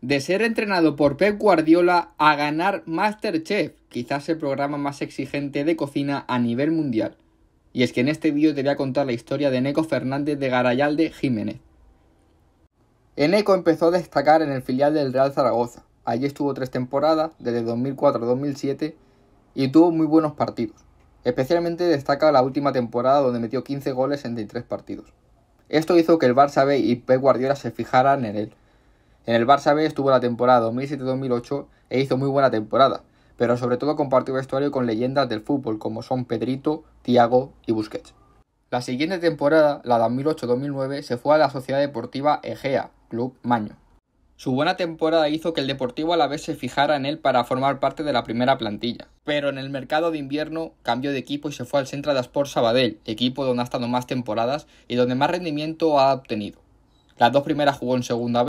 de ser entrenado por Pep Guardiola a ganar Masterchef, quizás el programa más exigente de cocina a nivel mundial. Y es que en este vídeo te voy a contar la historia de Eneco Fernández de Garayalde Jiménez. Eneco empezó a destacar en el filial del Real Zaragoza. Allí estuvo tres temporadas, desde 2004 a 2007, y tuvo muy buenos partidos. Especialmente destaca la última temporada donde metió 15 goles en 33 partidos. Esto hizo que el Barça B y Pep Guardiola se fijaran en él en el Barça B estuvo la temporada 2007-2008 e hizo muy buena temporada, pero sobre todo compartió vestuario con leyendas del fútbol como son Pedrito, Thiago y Busquets. La siguiente temporada, la 2008-2009, se fue a la Sociedad Deportiva Egea, Club Maño. Su buena temporada hizo que el Deportivo a la vez se fijara en él para formar parte de la primera plantilla. Pero en el mercado de invierno cambió de equipo y se fue al Centro de Sport Sabadell, equipo donde ha estado más temporadas y donde más rendimiento ha obtenido. Las dos primeras jugó en segunda